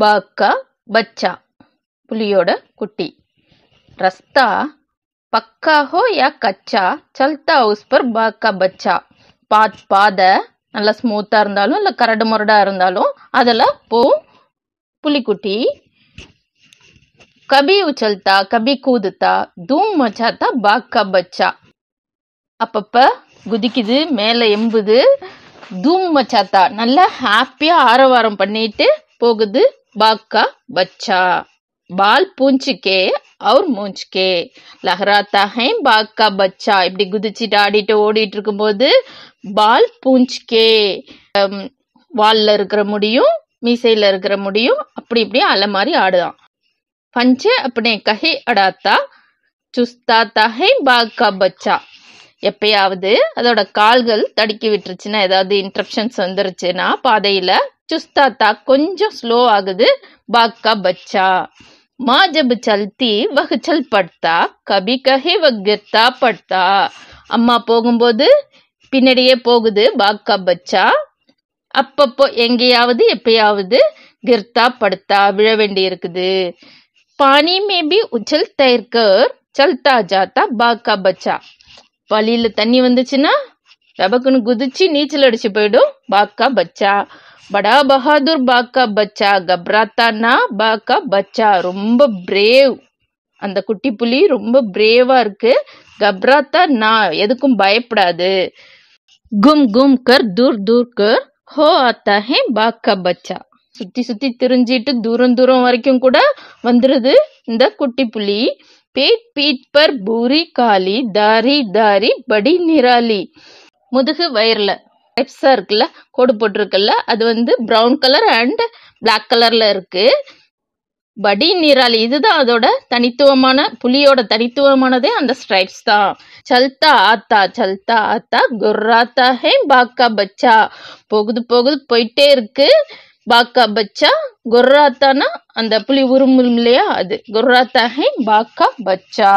பாக்கா பச்சா புலியோட குட்டி ரஸ்தா பக்கா ஹோ யா கச்சா சல்தா ஹவுஸ் பர் பாக்கா பச்சா பாத் பாதை நல்லா ஸ்மூத்தாக இருந்தாலும் இல்லை கரடு முரடாக இருந்தாலும் அதில் போவும் புலிக்குட்டி கபி உச்சல்தா கபி கூதுத்தா தூம் மச்சாத்தா பாக்கா பச்சா அப்பப்போ குதிக்குது மேலே எம்புது தூம் மச்சாத்தா நல்லா ஹாப்பியாக ஆரவாரம் பண்ணிட்டு போகுது बाग का बच्चा பால் பூஞ்சிக்கே அவர் மூஞ்சிக்கே லஹராத்தா ஹே பாக்கா பச்சா இப்படி குதிச்சுட்டு ஆடிட்டு ஓடிட்டு இருக்கும்போது பால் பூஞ்சிக்கே வாலில் இருக்கிற முடியும் மீசையில் இருக்கிற முடியும் அப்படி இப்படி அலை மாதிரி ஆடுதான் பஞ்ச அப்படியே கஹி அடாத்தா சுஸ்தா தஹே பாக்கா பச்சா எப்பயாவது அதோட கால்கள் தடுக்கி விட்டுருச்சுன்னா ஏதாவது இன்ட்ரப்ஷன்ஸ் வந்துருச்சுன்னா பாதையில் சுஸ்தாத்தா கொஞ்சம் ஸ்லோ ஆகுது பாக்கா பச்சா மா जब चलती वह चल पड़ता कभी कहीं वह அம்மா போகும்போது பின்னாடியே போகுது பாக்கா பச்சா அப்பப்போ எங்கேயாவது எப்பயாவது கிர்த்தா படுத்தா விழ வேண்டி இருக்குது பானி மேபி உச்சல் தயிர்கர் சல்தா ஜாத்தா பாக்கா பச்சா வழியில தண்ணி வந்துச்சுன்னா டபக்குன்னு குதிச்சு நீச்சல் அடிச்சு போயிடும் பாக்கா பச்சா படா பகாதூர் பாக்கா பச்சா கப்ராத்தானா பாக்கா பச்சா ரொம்ப பிரேவ் அந்த குட்டி புலி ரொம்ப பிரேவா இருக்கு கப்ராத்தா நான் எதுக்கும் பயப்படாது கும் கும் கர் தூர் தூர் கர் ஹோ ஆத்தா ஹே பாக்கா பச்சா சுத்தி சுத்தி திரிஞ்சிட்டு தூரம் தூரம் வரைக்கும் கூட வந்துருது இந்த குட்டி புலி பீட் பீட் பர் பூரி காலி தாரி தாரி படி நிராலி முதுகு வயர்ல ஸ்டெப்ஸாக இருக்குல்ல கோடு போட்டிருக்குல்ல அது வந்து ப்ரௌன் கலர் அண்ட் பிளாக் கலரில் இருக்குது படி நீரால் இதுதான் அதோட தனித்துவமான புலியோட தனித்துவமானதே அந்த ஸ்ட்ரைப்ஸ் தான் சல்தா ஆத்தா சல்தா ஆத்தா குர்ராத்தா ஹே பாக்கா பச்சா போகுது போகுது போயிட்டே இருக்கு பாக்கா பச்சா குர்ராத்தானா அந்த புலி உருமும் இல்லையா அது குர்ராத்தா ஹே பாக்கா பச்சா